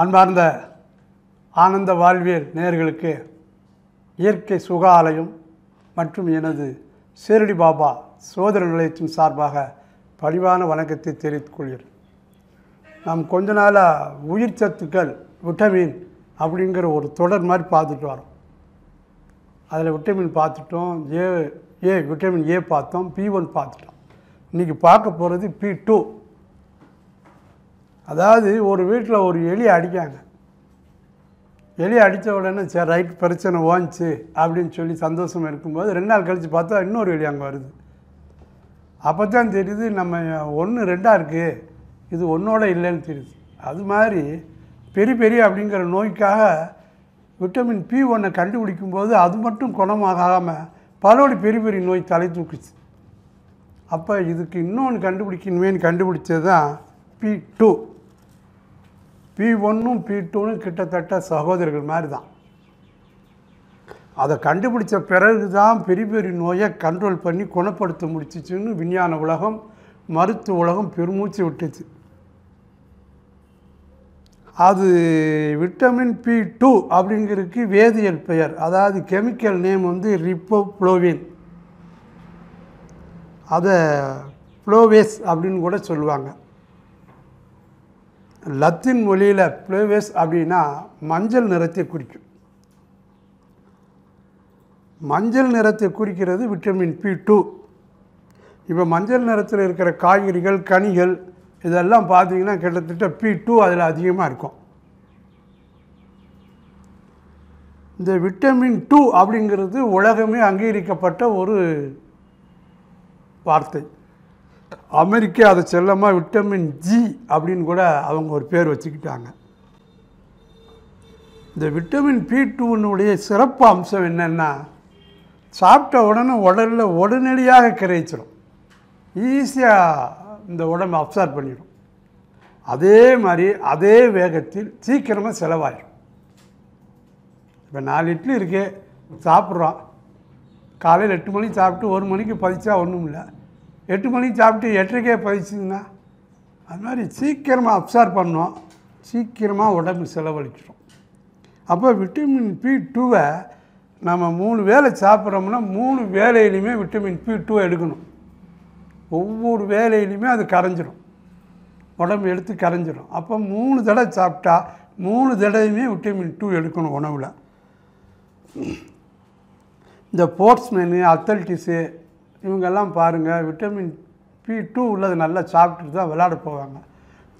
அன்பார்ந்த ஆனந்த வாழ்வியல் நேர்களுக்கு இயற்கை சுக ஆலயம் மற்றும் எனது சேரடி பாபா சோதர நிலையத்தின் சார்பாக பணிவான வணக்கத்தை தெரிவித்துக் கொள்கிறேன் நாம் கொஞ்ச நாளாக உயிர் சத்துக்கள் விட்டமின் அப்படிங்கிற ஒரு தொடர் மாதிரி பார்த்துட்டு வரோம் அதில் விட்டமின் பார்த்துட்டோம் ஏ ஏ விட்டமின் ஏ பார்த்தோம் பி ஒன் பார்த்துட்டோம் இன்றைக்கி பார்க்க போகிறது பி டூ அதாவது ஒரு வீட்டில் ஒரு எலி அடிக்காங்க எலி அடித்த உடனே சரி ரைட் பிரச்சனை ஓஞ்சிச்சு அப்படின்னு சொல்லி சந்தோஷமாக இருக்கும்போது ரெண்டு நாள் கழித்து பார்த்தா இன்னொரு எலி அங்கே வருது அப்போ தான் தெரியுது நம்ம ஒன்று ரெண்டாக இருக்குது இது ஒன்றோட இல்லைன்னு தெரியுது அது மாதிரி பெரிய பெரிய அப்படிங்கிற நோய்க்காக விட்டமின் பி ஒன்னை கண்டுபிடிக்கும் போது அது மட்டும் குணமாகாமல் பலோடு பெரிய பெரிய நோய் தலை தூக்குச்சு அப்போ இதுக்கு இன்னொன்று கண்டுபிடிக்கணுமேனு கண்டுபிடிச்சது தான் பி டூ பி ஒன்னும் பி டூனும் கிட்டத்தட்ட சகோதரர்கள் மாதிரி தான் அதை கண்டுபிடிச்ச பிறகு தான் பெரிய பெரிய நோயை கண்ட்ரோல் பண்ணி குணப்படுத்த முடிச்சிச்சுன்னு விஞ்ஞான உலகம் மருத்துவ உலகம் பெருமூச்சு விட்டுச்சு அது விட்டமின் பி டூ அப்படிங்கிறதுக்கு வேதியியல் பெயர் அதாவது கெமிக்கல் நேம் வந்து ரிப்போப்ளோவின் அதை ப்ளோவேஸ் அப்படின்னு கூட சொல்லுவாங்க லத்தின் மொழியில் ப்ளேவேஸ் அப்படின்னா மஞ்சள் நிறத்தை குறிக்கும் மஞ்சள் நிறத்தை குறிக்கிறது விட்டமின் பி டூ இப்போ மஞ்சள் நிறத்தில் இருக்கிற காய்கறிகள் கனிகள் இதெல்லாம் பார்த்தீங்கன்னா கிட்டத்தட்ட பி டூ அதில் அதிகமாக இருக்கும் இந்த விட்டமின் டூ அப்படிங்கிறது உலகமே அங்கீகரிக்கப்பட்ட ஒரு வார்த்தை அமெரிக்கா அதை செல்லமாக விட்டமின் ஜி அப்படின்னு கூட அவங்க ஒரு பேர் வச்சுக்கிட்டாங்க இந்த விட்டமின் பி டூனுடைய சிறப்பு அம்சம் என்னென்னா சாப்பிட்ட உடனே உடலில் உடனடியாக கிரகிச்சிடும் ஈஸியாக இந்த உடம்பு அப்சார்ப் பண்ணிடும் அதே மாதிரி அதே வேகத்தில் சீக்கிரமாக செலவாயிடும் இப்போ நாலு இட்லி இருக்கே சாப்பிட்றோம் காலையில் எட்டு மணிக்கு சாப்பிட்டு ஒரு மணிக்கு பதிச்சா ஒன்றும் இல்லை எட்டு மணிக்கு சாப்பிட்டு எட்டரைக்கே போயிடுச்சுங்கண்ணா அது மாதிரி சீக்கிரமாக அப்சார்வ் பண்ணோம் சீக்கிரமாக உடம்பு செலவழிச்சிடும் அப்போ விட்டமின் பி டூவை நம்ம மூணு வேலை சாப்பிட்றோம்னா மூணு வேலையிலையுமே விட்டமின் பி டூ எடுக்கணும் ஒவ்வொரு வேலையிலையுமே அது கரைஞ்சிடும் உடம்பு எடுத்து கரைஞ்சிடும் அப்போ மூணு தடவை சாப்பிட்டா மூணு தடவையுமே விட்டமின் டூ எடுக்கணும் உணவில் இந்த ஸ்போர்ட்ஸ்மேனு அத்தலட்டிஸு இவங்கெல்லாம் பாருங்கள் விட்டமின் பி டூ உள்ளது நல்லா சாப்பிட்டுட்டு தான் விளையாட போவாங்க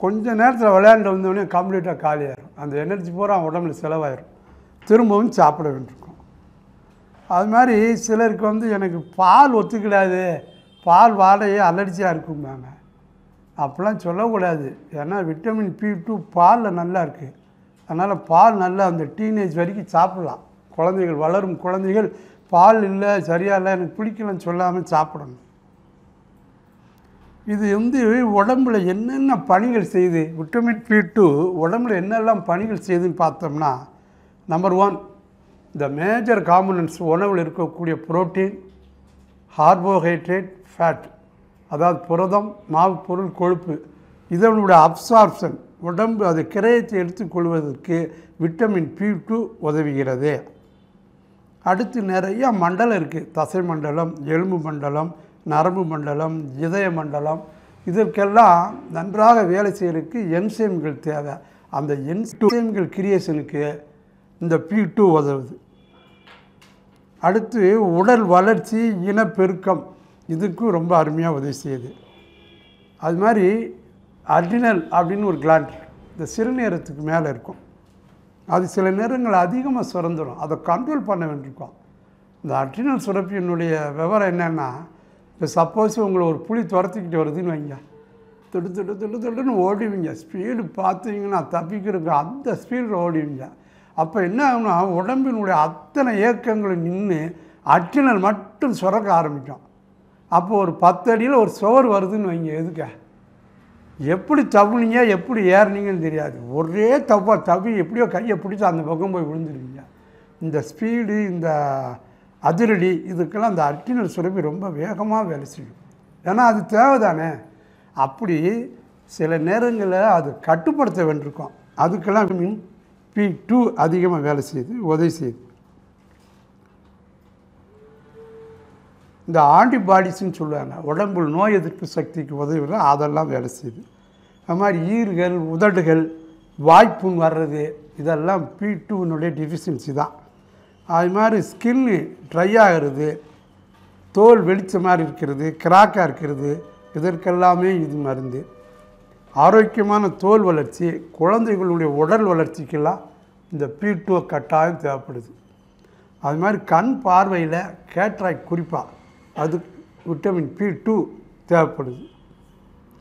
கொஞ்சம் நேரத்தில் விளையாண்டு வந்தோடனே கம்ப்ளீட்டாக காலியாயிரும் அந்த எனர்ஜி பூரா உடம்புல செலவாயிரும் திரும்பவும் சாப்பிட வேண்டியிருக்கும் அது மாதிரி சிலருக்கு வந்து எனக்கு பால் ஒத்துக்கிடாது பால் வாடையே அலர்ஜியாக இருக்கும்பாங்க அப்படிலாம் சொல்லக்கூடாது ஏன்னா விட்டமின் பி டூ பாலில் நல்லா இருக்குது அதனால் பால் நல்லா அந்த டீனேஜ் வரைக்கும் சாப்பிட்லாம் குழந்தைகள் வளரும் குழந்தைகள் பால் இல்லை சரியா இல்லை எனக்கு பிடிக்கலன்னு சொல்லாமல் சாப்பிடணும் இது வந்து உடம்புல என்னென்ன பணிகள் செய்யுது விட்டமின் பி டூ உடம்புல என்னெல்லாம் பணிகள் செய்யுதுன்னு பார்த்தோம்னா நம்பர் ஒன் இந்த மேஜர் காம்பனன்ஸ் உணவில் இருக்கக்கூடிய புரோட்டீன் கார்போஹைட்ரேட் ஃபேட் அதாவது புரதம் மாவு பொருள் கொழுப்பு இதனுடைய அப்சார்ப்ஷன் உடம்பு அது கிரயத்தை எடுத்துக்கொள்வதற்கு விட்டமின் பி டூ உதவுகிறது அடுத்து நிறைய மண்டலம் இருக்குது தசை மண்டலம் எலும்பு மண்டலம் நரம்பு மண்டலம் இதய மண்டலம் இதற்கெல்லாம் நன்றாக வேலை செய்கிறதுக்கு என்சைம்கள் தேவை அந்த என்சைம்கள் கிரியேஷனுக்கு இந்த பி டூ உதவுது அடுத்து உடல் வளர்ச்சி இனப்பெருக்கம் இதுக்கும் ரொம்ப அருமையாக உதவி செய்யுது அது மாதிரி அட்ரினல் அப்படின்னு ஒரு கிளாண்ட் இந்த சிறுநீரத்துக்கு மேலே இருக்கும் அது சில நேரங்கள் அதிகமாக சுரந்துடும் அதை கண்ட்ரோல் பண்ண வேண்டியிருக்கோம் இந்த அட்ரினல் சுரப்பியினுடைய விவரம் என்னென்னா இப்போ சப்போஸ் உங்களை ஒரு புளி துரத்திக்கிட்டு வருதுன்னு வைங்க தொட்டு தொட்டு தொட்டு தொட்டுன்னு ஓடிவிங்க ஸ்பீடு பார்த்தீங்கன்னா தப்பிக்கிறதுக்கு அந்த ஸ்பீடில் ஓடிவிங்க அப்போ என்ன ஆகுனா உடம்பினுடைய அத்தனை இயக்கங்களும் நின்று அட்ரினல் மட்டும் சுரக்க ஆரம்பிக்கும் அப்போ ஒரு பத்து அடியில் ஒரு சுவர் வருதுன்னு வைங்க எதுக்க எப்படி தவுனீங்க எப்படி ஏறினீங்கன்னு தெரியாது ஒரே தவா தவி எப்படியோ கையை பிடிச்சி அந்த பக்கம் போய் விழுந்துருவீங்க இந்த ஸ்பீடு இந்த அதிரடி இதுக்கெல்லாம் அந்த அர்டினல் சுரப்பி ரொம்ப வேகமாக வேலை செய்யும் ஏன்னா அது தேவை தானே அப்படி சில நேரங்களில் அது கட்டுப்படுத்த வேண்டியிருக்கும் அதுக்கெல்லாம் பி டூ அதிகமாக வேலை செய்யுது உதவி செய்யுது இந்த ஆன்டிபாடிஸ்ன்னு சொல்லுவாங்க உடம்பு நோய் எதிர்ப்பு சக்திக்கு உதவுற அதெல்லாம் வேலை செய்யுது அது மாதிரி ஈர்கள் உதடுகள் வாய்ப்புண் வர்றது இதெல்லாம் பி டூனுடைய டிஃபிஷியன்சி தான் அது மாதிரி ஸ்கின்னு ட்ரை ஆகிறது தோல் வெளிச்ச மாதிரி இருக்கிறது கிராக்காக இருக்கிறது இதற்கெல்லாமே இது மருந்து ஆரோக்கியமான தோல் வளர்ச்சி குழந்தைகளுடைய உடல் வளர்ச்சிக்கெல்லாம் இந்த டூ கட்டாயம் தேவைப்படுது அது மாதிரி கண் பார்வையில் கேட்ராய் குறிப்பாக அது விட்டமின் பி டூ தேவைப்படுது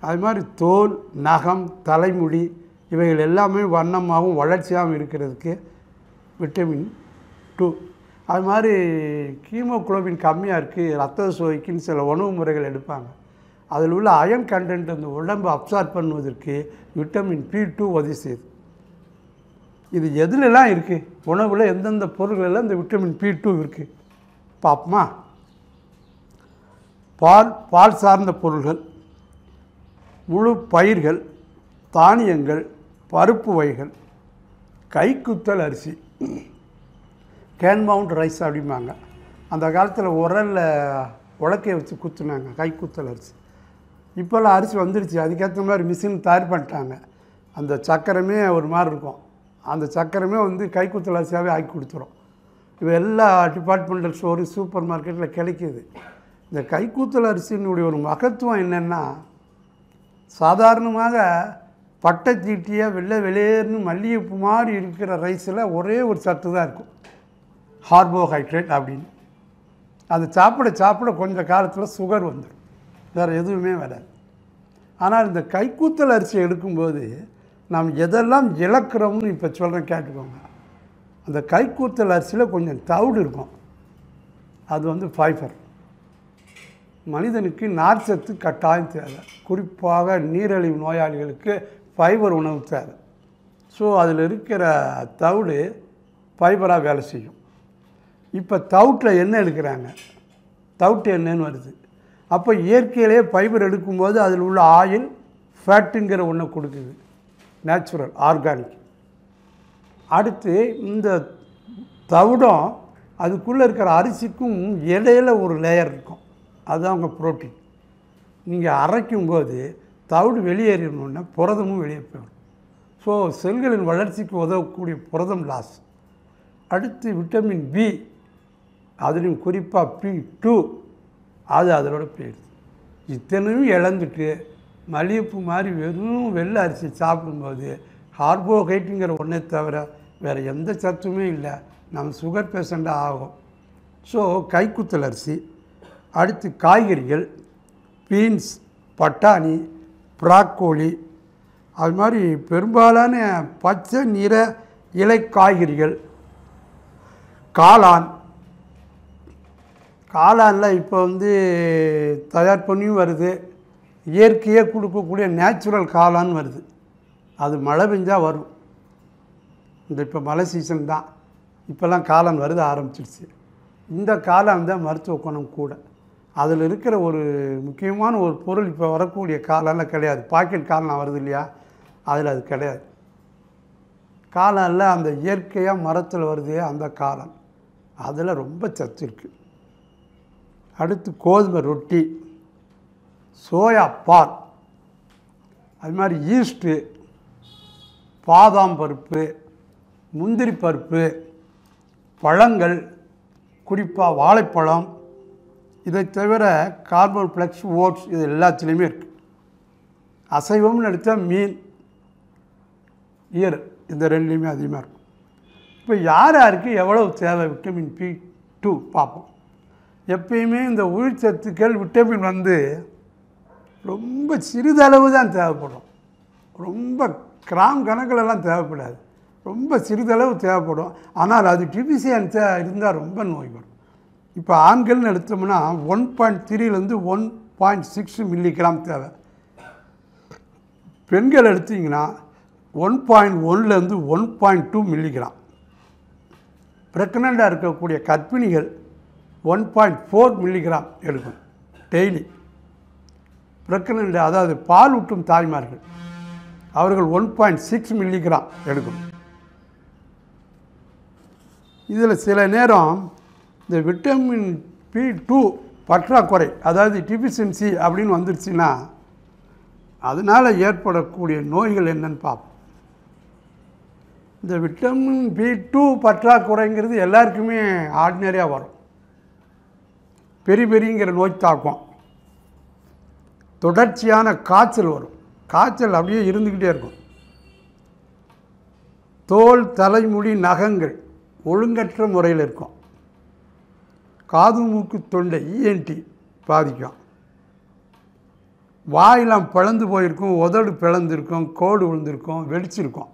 அது மாதிரி தோல் நகம் தலைமுடி இவைகள் எல்லாமே வண்ணமாகவும் வளர்ச்சியாகவும் இருக்கிறதுக்கு விட்டமின் டூ அது மாதிரி கீமோக்ளோபின் கம்மியாக இருக்குது ரத்த சோய்க்குன்னு சில உணவு முறைகள் எடுப்பாங்க அதில் உள்ள அயன் கண்டென்ட் அந்த உடம்பு அப்சார்ப் பண்ணுவதற்கு விட்டமின் பி டூ உதவி செய்யுது இது எதுலெலாம் இருக்குது உணவில் எந்தெந்த பொருள்களெல்லாம் இந்த விட்டமின் பி டூ இருக்குது பாப்பமா பால் பால் சார்ந்த பொருள்கள் முழு பயிர்கள் தானியங்கள் பருப்பு வகைகள் கைக்குத்தல் அரிசி கேன்மவுண்ட் ரைஸ் அப்படிம்பாங்க அந்த காலத்தில் உரலில் உலக்கையை வச்சு குத்துனாங்க கைக்குத்தல் அரிசி இப்போல்லாம் அரிசி வந்துடுச்சு அதுக்கேற்ற மாதிரி மிஷின் தயார் பண்ணிட்டாங்க அந்த சக்கரமே ஒரு மாதிரி இருக்கும் அந்த சக்கரமே வந்து கைக்குத்தல் அரிசியாகவே ஆக்கி கொடுத்துரும் இப்போ எல்லா டிபார்ட்மெண்டல் ஸ்டோரு சூப்பர் மார்க்கெட்டில் கிடைக்கிது இந்த கைக்கூத்தல் அரிசியினுடைய ஒரு மகத்துவம் என்னென்னா சாதாரணமாக பட்டை தீட்டியாக வெள்ளை வெளியேறுனு பூ மாதிரி இருக்கிற ரைஸில் ஒரே ஒரு சத்து தான் இருக்கும் கார்போஹைட்ரேட் அப்படின்னு அது சாப்பிட சாப்பிட கொஞ்சம் காலத்தில் சுகர் வந்துடும் வேறு எதுவுமே வராது ஆனால் இந்த கைக்கூத்தல் அரிசி எடுக்கும்போது நாம் எதெல்லாம் இழக்கிறோம்னு இப்போ சொல்கிறேன் கேட்டுக்கோங்க அந்த கைக்கூத்தல் அரிசியில் கொஞ்சம் தவிடு இருக்கும் அது வந்து ஃபைபர் மனிதனுக்கு நார்ச்சத்து கட்டாயம் தேவை குறிப்பாக நீரழிவு நோயாளிகளுக்கு ஃபைபர் உணவு தேவை ஸோ அதில் இருக்கிற தவிடு ஃபைபராக வேலை செய்யும் இப்போ தவுட்டில் எண்ணெய் எடுக்கிறாங்க தவுட்டு என்னன்னு வருது அப்போ இயற்கையிலே ஃபைபர் எடுக்கும்போது அதில் உள்ள ஆயில் ஃபேட்டுங்கிற ஒன்று கொடுக்குது நேச்சுரல் ஆர்கானிக் அடுத்து இந்த தவிடம் அதுக்குள்ளே இருக்கிற அரிசிக்கும் இடையில ஒரு லேயர் இருக்கும் அதுதான் உங்கள் ப்ரோட்டீன் நீங்கள் அரைக்கும் போது தவிடு வெளியேறணுன்னா புரதமும் வெளியே போயிடும் ஸோ செல்களின் வளர்ச்சிக்கு உதவக்கூடிய புரதம் லாஸ் அடுத்து விட்டமின் பி அதுலேயும் குறிப்பாக பி டூ அது அதோட போயிடுது இத்தனையும் இழந்துட்டு மல்லிகைப்பூ மாதிரி வெறும் வெள்ளை அரிசி சாப்பிடும்போது கார்போஹைட்ருங்கிற ஒன்றே தவிர வேறு எந்த சத்துமே இல்லை நம்ம சுகர் பேஷண்ட்டாக ஆகும் ஸோ கைக்குத்தல் அரிசி அடுத்து காய்கறிகள் பீன்ஸ் பட்டாணி ப்ராக்கோலி அது மாதிரி பெரும்பாலான பச்சை நிற இலை காய்கறிகள் காளான் காளானில் இப்போ வந்து தயார் பண்ணியும் வருது இயற்கையாக கொடுக்கக்கூடிய நேச்சுரல் காளான் வருது அது மழை பெஞ்சால் வரும் இந்த இப்போ மழை சீசன் தான் இப்போல்லாம் காளான் வருது ஆரம்பிச்சிடுச்சு இந்த காளான் தான் மருத்துவ குணம் கூட அதில் இருக்கிற ஒரு முக்கியமான ஒரு பொருள் இப்போ வரக்கூடிய காலெல்லாம் கிடையாது பாக்கெட் காலெலாம் வருது இல்லையா அதில் அது கிடையாது காலம் இல்லை அந்த இயற்கையாக மரத்தில் வருது அந்த காலம் அதில் ரொம்ப சத்து இருக்குது அடுத்து கோதுமை ரொட்டி சோயா பால் அது மாதிரி ஈஸ்ட்டு பாதாம் பருப்பு முந்திரி பருப்பு பழங்கள் குறிப்பாக வாழைப்பழம் இதை தவிர கார்பன் ஃப்ளெக்ஸ் ஓட்ஸ் இது எல்லாத்துலேயுமே இருக்குது அசைவம்னு எடுத்தால் மீன் ஈர் இந்த ரெண்டுலேயுமே அதிகமாக இருக்கும் இப்போ யார் யாருக்கு எவ்வளவு தேவை விட்டமின் பி டூ பார்ப்போம் எப்பயுமே இந்த உயிர் சத்துக்கள் விட்டமின் வந்து ரொம்ப சிறிதளவு தான் தேவைப்படும் ரொம்ப கிராம் கணக்கிலலாம் தேவைப்படாது ரொம்ப சிறிதளவு தேவைப்படும் ஆனால் அது டிபிசியன்ஸாக இருந்தால் ரொம்ப நோய் வரும் இப்போ ஆண்கள்னு எடுத்தோம்னா ஒன் பாயிண்ட் த்ரீலேருந்து ஒன் பாயிண்ட் சிக்ஸ் மில்லிகிராம் தேவை பெண்கள் எடுத்திங்கன்னா ஒன் பாயிண்ட் ஒன்லேருந்து ஒன் பாயிண்ட் டூ மில்லிகிராம் ப்ரெக்னெண்ட்டாக இருக்கக்கூடிய கர்ப்பிணிகள் ஒன் பாயிண்ட் ஃபோர் மில்லிகிராம் எடுக்கும் டெய்லி ப்ரெக்னெண்ட் அதாவது பால் ஊட்டும் தாய்மார்கள் அவர்கள் ஒன் பாயிண்ட் சிக்ஸ் மில்லிகிராம் எடுக்கும் இதில் சில நேரம் இந்த விட்டமின் பி டூ பற்றாக்குறை அதாவது டிஃபிஷியன்சி அப்படின்னு வந்துருச்சுன்னா அதனால் ஏற்படக்கூடிய நோய்கள் என்னன்னு பார்ப்போம் இந்த விட்டமின் பி டூ பற்றாக்குறைங்கிறது எல்லாருக்குமே ஆர்டினரியாக வரும் பெரிய பெரியங்கிற நோய் தாக்கம் தொடர்ச்சியான காய்ச்சல் வரும் காய்ச்சல் அப்படியே இருந்துக்கிட்டே இருக்கும் தோல் தலைமுடி நகங்கள் ஒழுங்கற்ற முறையில் இருக்கும் காது மூக்கு தொண்டை இஎன்டி e பாதிக்கும் வாயெல்லாம் பிளந்து போயிருக்கும் உதடு பிளந்திருக்கும் கோடு விழுந்திருக்கும் வெடிச்சிருக்கும்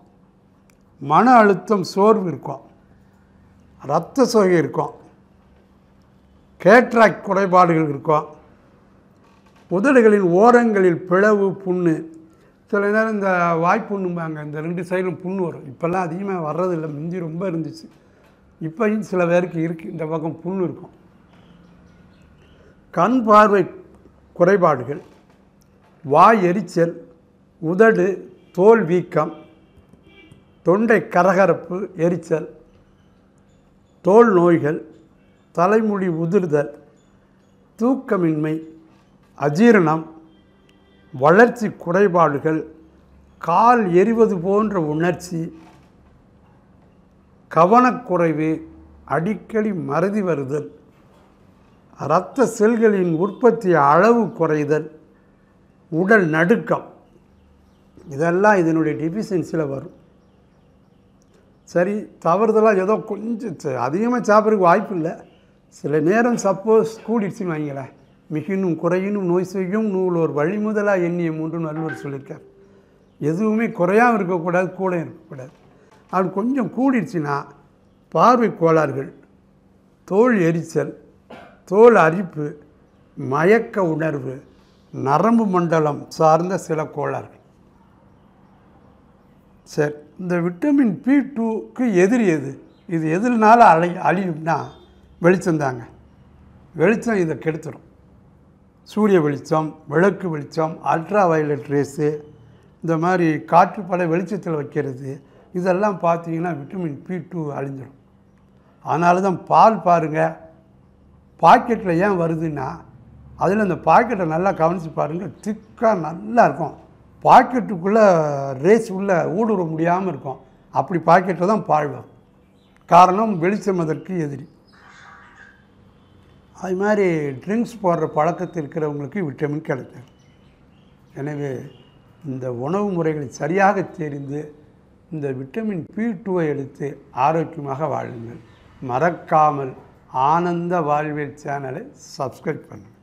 மன அழுத்தம் சோர்வு இருக்கும் ரத்த சோகை இருக்கும் கேட்ராக் குறைபாடுகள் இருக்கும் உதடுகளின் ஓரங்களில் பிளவு புண்ணு சில நேரம் இந்த வாய்ப்புண்ணும்பாங்க இந்த ரெண்டு சைடும் புண்ணு வரும் இப்போல்லாம் அதிகமாக வர்றதில்லை முந்தி ரொம்ப இருந்துச்சு இப்போயும் சில பேருக்கு இருக்குது இந்த பக்கம் புண்ணு இருக்கும் கண் பார்வை குறைபாடுகள் வாய் எரிச்சல் உதடு தோல் வீக்கம் தொண்டை கரகரப்பு எரிச்சல் தோல் நோய்கள் தலைமுடி உதிர்தல் தூக்கமின்மை அஜீரணம் வளர்ச்சி குறைபாடுகள் கால் எரிவது போன்ற உணர்ச்சி கவனக்குறைவு அடிக்கடி மறதி வருதல் இரத்த செல்களின் உற்பத்தி அளவு குறைதல் உடல் நடுக்கம் இதெல்லாம் இதனுடைய டிஃபிஷியன்சியில் வரும் சரி தவறுதலாக ஏதோ கொஞ்சம் அதிகமாக சாப்பிட்றதுக்கு வாய்ப்பு இல்லை சில நேரம் சப்போஸ் கூடிடுச்சு வாங்கிக்கல மிகினும் குறையினும் நோய் செய்யும் நூல் ஒரு வழிமுதலாக எண்ணிய மூன்று நல்லூர் சொல்லியிருக்கார் எதுவுமே குறையாக இருக்கக்கூடாது கூட இருக்கக்கூடாது அப்படி கொஞ்சம் கூடிடுச்சுன்னா பார்வை கோளாறுகள் தோல் எரிச்சல் தோல் அரிப்பு மயக்க உணர்வு நரம்பு மண்டலம் சார்ந்த சில கோளாறுகள் சரி இந்த விட்டமின் பி டூக்கு எதிரி எது இது எதுனால அழி அழியும்னா வெளிச்சம் தாங்க வெளிச்சம் இதை கெடுத்துடும் சூரிய வெளிச்சம் விளக்கு வெளிச்சம் அல்ட்ரா வயலட் ரேஸு இந்த மாதிரி காற்று பல வெளிச்சத்தில் வைக்கிறது இதெல்லாம் பார்த்தீங்கன்னா விட்டமின் பி டூ அழிஞ்சிடும் அதனால தான் பால் பாருங்கள் பாக்கெட்டில் ஏன் வருதுன்னா அதில் அந்த பாக்கெட்டை நல்லா கவனித்து பாருங்கள் திக்காக நல்லா இருக்கும் பாக்கெட்டுக்குள்ளே ரேஸ் உள்ளே ஊடுருவ முடியாமல் இருக்கும் அப்படி பாக்கெட்டில் தான் பாழ்வோம் காரணம் வெளிச்சம் அதற்கு எதிரி அது மாதிரி ட்ரிங்க்ஸ் போடுற பழக்கத்தில் இருக்கிறவங்களுக்கு விட்டமின் கிடைக்கும் எனவே இந்த உணவு முறைகளை சரியாக தெரிந்து இந்த விட்டமின் பி டூவை எடுத்து ஆரோக்கியமாக வாழுங்கள் மறக்காமல் ஆனந்த வாழ்வியல் சேனலை சப்ஸ்கிரைப் பண்ணுங்கள்